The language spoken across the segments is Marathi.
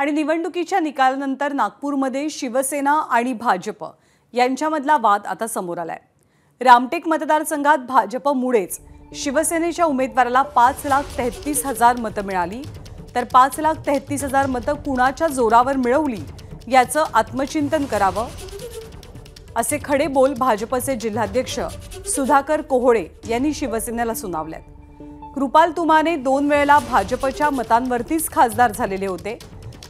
आणि निवडणुकीच्या निकालानंतर नागपूरमध्ये शिवसेना आणि भाजप यांच्यामधला वाद आता समोर आलाय रामटेक मतदारसंघात भाजपमुळेच शिवसेनेच्या उमेदवाराला पाच लाख तेहतीस हजार मतं मिळाली तर पाच लाख तेहतीस हजार मतं कुणाच्या जोरावर मिळवली याचं आत्मचिंतन करावं असे खडे बोल भाजपचे जिल्हाध्यक्ष सुधाकर कोहळे यांनी शिवसेनेला सुनावल्यात कृपाल तुमाने दोन वेळेला भाजपच्या मतांवरतीच खासदार झालेले होते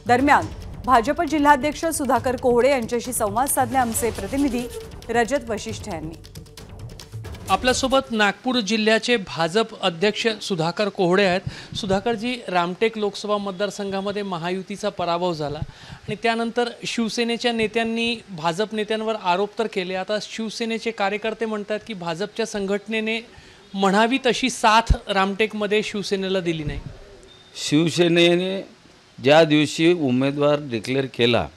दरम्यान भाजप जिल्हाध्यक्ष सुधाकर कोहडे यांच्याशी संवाद साधले आमचे प्रतिनिधी रजत वशिष्ठ यांनी आपल्यासोबत नागपूर जिल्ह्याचे भाजप अध्यक्ष सुधाकर कोहडे आहेत सुधाकरजी रामटेक लोकसभा मतदारसंघामध्ये महायुतीचा पराभव झाला आणि त्यानंतर शिवसेनेच्या नेत्यांनी भाजप नेत्यांवर आरोप तर केले आता शिवसेनेचे कार्यकर्ते म्हणतात की भाजपच्या संघटनेने म्हणावी तशी साथ रामटेकमध्ये शिवसेनेला दिली नाही शिवसेनेने ज्या दिवशी उमेदवार डिक्लेअर केला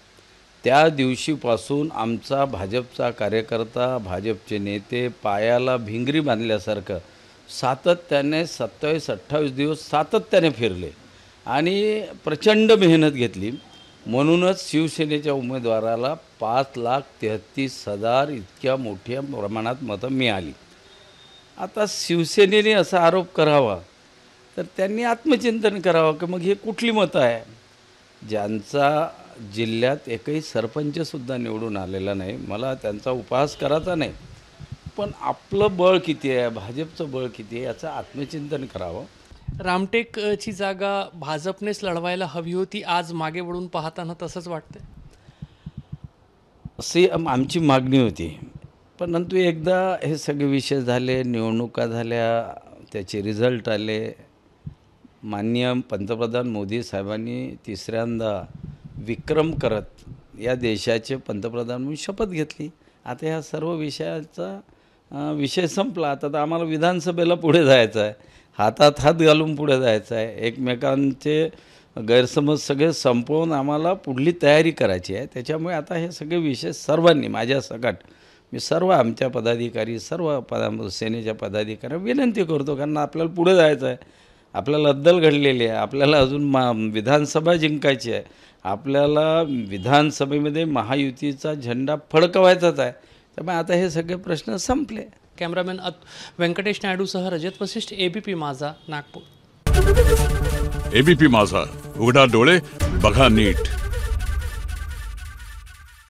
त्या दिवशीपासून आमचा भाजपचा कार्यकर्ता भाजपचे नेते पायाला भिंगरी बांधल्यासारखं सातत्याने सत्तावीस अठ्ठावीस दिवस सातत्याने फिरले आणि प्रचंड मेहनत घेतली म्हणूनच शिवसेनेच्या उमेदवाराला पाच लाख तेहत्तीस हजार इतक्या मोठ्या प्रमाणात मतं मिळाली आता शिवसेनेने असा आरोप करावा तर त्यांनी आत्मचिंतन करावं की मग हे कुठली मतं आहे ज्यांचा जिल्ह्यात एकही सरपंचसुद्धा निवडून आलेला नाही मला त्यांचा उपहास करायचा नाही पण आपलं बळ किती आहे भाजपचं बळ किती आहे याचं आत्मचिंतन करावं रामटेकची जागा भाजपनेच लढवायला हवी होती आज मागे वळून पाहताना तसंच वाटतं अशी आमची मागणी होती परंतु एकदा हे सगळे विषय झाले निवडणुका झाल्या त्याचे रिझल्ट आले माननीय पंतप्रधान मोदी साहेबांनी तिसऱ्यांदा विक्रम करत या देशाचे पंतप्रधान म्हणून शपथ घेतली आता ह्या सर्व विषयाचा विषय संपला आता तर आम्हाला विधानसभेला पुढे जायचं आहे हातात हात घालून पुढे जायचं आहे एकमेकांचे गैरसमज सगळे संपवून आम्हाला पुढली तयारी करायची आहे त्याच्यामुळे आता हे सगळे विषय सर्वांनी माझ्या सकाट मी सर्व आमच्या पदाधिकारी सर्व पदा सेनेच्या पदाधिकाऱ्या विनंती करतो कारण आपल्याला पुढे जायचं आहे आपल्याला अद्दल घडलेली आहे आपल्याला अजून मा विधानसभा जिंकायची आहे आपल्याला विधानसभेमध्ये महायुतीचा झेंडा फडकवायचाच आहे त्यामुळे आता हे सगळे प्रश्न संपले कॅमेरामॅन अत व्यंकटेश नायडूसह रजत वशिष्ठ एबीपी माझा नागपूर एबीपी माझा उघडा डोळे बघा नीट